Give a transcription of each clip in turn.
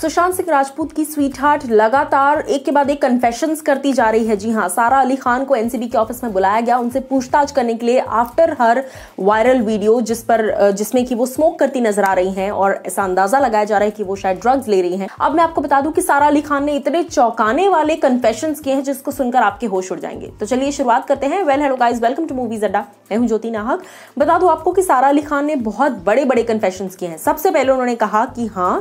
सुशांत सिंह राजपूत की sweet heart लगातार एक के बाद एक कन्फेशन करती जा रही है जी हाँ सारा अली खान को एनसीबी के ऑफिस में बुलाया गया उनसे पूछताछ करने के लिए आफ्टर हर वायरल वीडियो जिस पर जिसमें कि वो स्मोक करती नजर आ रही हैं और ऐसा अंदाजा लगाया जा रहा है कि वो शायद ड्रग्स ले रही हैं अब मैं आपको बता दूं कि सारा अली खान ने इतने चौंकाने वाले कन्फेशन किए हैं जिसको सुनकर आपके होश उड़ जाएंगे तो चलिए शुरुआत करते हैं well hello guys welcome to movies Adda मैं हूं ज्योति नाहक बता दूं आपको कि सारा अली खान ने बहुत बड़े बड़े कन्फेशन किए हैं सबसे पहले उन्होंने कहा कि हाँ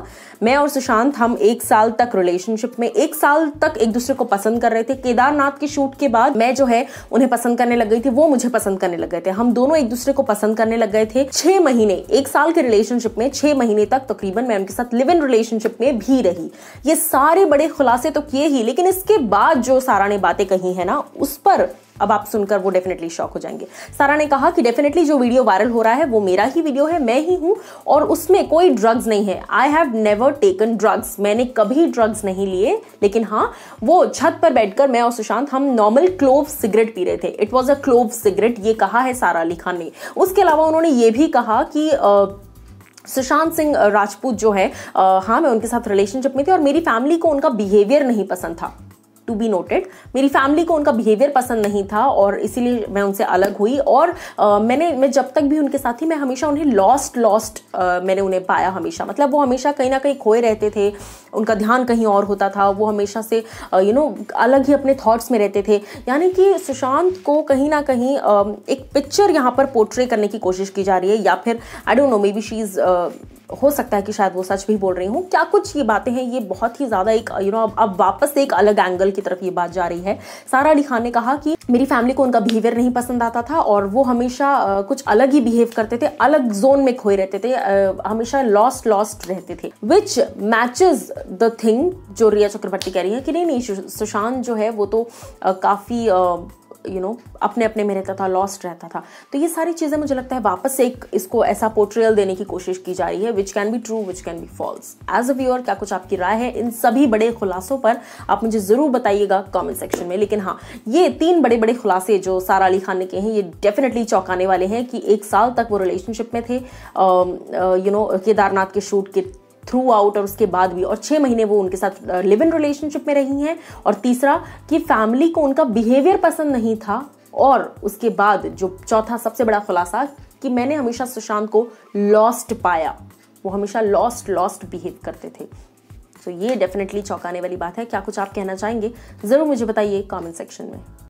मैं और सुशांत उपरांत हम एक साल तक रिलेशनशिप में एक साल तक एक दूसरे को पसंद कर रहे थे केदारनाथ के शूट के बाद मैं जो है उन्हें पसंद करने लग गई थी वो मुझे पसंद करने लग गए थे हम दोनों एक दूसरे को पसंद करने लग गए थे छह महीने एक साल के रिलेशनशिप में छह महीने तक तकरीबन मैं उनके साथ लिव इन रिलेशनशिप में भी रही ये सारे बड़े खुलासे तो किए ही लेकिन इसके बाद जो सारा ने बातें कही है ना उस पर अब आप सुनकर वो डेफिनेटली शॉक हो जाएंगे सारा ने कहा कि डेफिनेटली जो वीडियो वायरल हो रहा है वो मेरा ही वीडियो है मैं ही हूँ और उसमें कोई ड्रग्स नहीं है I have never taken drugs मैंने कभी ड्रग्स नहीं लिए लेकिन हाँ वो छत पर बैठकर मैं और सुशांत हम नॉर्मल क्लोव सिगरेट पी रहे थे it was a clove cigarette ये कहा है सारा अली खान ने उसके अलावा उन्होंने ये भी कहा कि आ, सुशांत सिंह राजपूत जो है आ, हाँ मैं उनके साथ रिलेशनशिप में थी और मेरी फैमिली को उनका बिहेवियर नहीं पसंद था टू बी नोटेड मेरी फैमिली को उनका बिहेवियर पसंद नहीं था और इसीलिए मैं उनसे अलग हुई और आ, मैंने मैं जब तक भी उनके साथ थी मैं हमेशा उन्हें लॉस्ट लॉस्ट मैंने उन्हें पाया हमेशा मतलब वो हमेशा कहीं ना कहीं खोए रहते थे उनका ध्यान कहीं और होता था वो हमेशा से यू नो अलग ही अपने थॉट्स में रहते थे यानी कि सुशांत को कहीं ना कहीं एक पिक्चर यहाँ पर पोर्ट्रे करने की कोशिश की जा रही है या फिर I don't know maybe she is हो सकता है कि शायद वो सच भी बोल रही हूँ क्या कुछ ये बातें हैं ये बहुत ही ज़्यादा एक यू नो अब अब वापस से एक अलग एंगल की तरफ ये बात जा रही है सारा अली खान ने कहा कि मेरी फैमिली को उनका बिहेवियर नहीं पसंद आता था और वो हमेशा कुछ अलग ही बिहेव करते थे अलग जोन में खोए रहते थे हमेशा लॉस्ट लॉस्ट रहते थे विच मैचेज द थिंग जो रिया चक्रवर्ती कह रही है कि नहीं नहीं सुशांत जो है वो तो काफ़ी यू नो अपने अपने में रहता था लॉस्ट रहता था तो ये सारी चीज़ें मुझे लगता है वापस से एक इसको ऐसा पोर्ट्रियल देने की कोशिश की जा रही है which can be true which can be false as a viewer क्या कुछ आपकी राय है इन सभी बड़े खुलासों पर आप मुझे ज़रूर बताइएगा कॉमेंट सेक्शन में लेकिन हाँ ये तीन बड़े बड़े खुलासे जो सारा अली खान ने कहे हैं ये डेफिनेटली चौंकाने वाले हैं कि एक साल तक वो रिलेशनशिप में थे यू नो केदारनाथ के शूट के थ्रू आउट और उसके बाद भी और छः महीने वो उनके साथ लिव इन रिलेशनशिप में रही हैं और तीसरा कि फैमिली को उनका बिहेवियर पसंद नहीं था और उसके बाद जो चौथा सबसे बड़ा खुलासा कि मैंने हमेशा सुशांत को लॉस्ट पाया वो हमेशा लॉस्ट लॉस्ट बिहेव करते थे तो so, ये डेफिनेटली चौंकाने वाली बात है क्या कुछ आप कहना चाहेंगे ज़रूर मुझे बताइए कमेंट सेक्शन में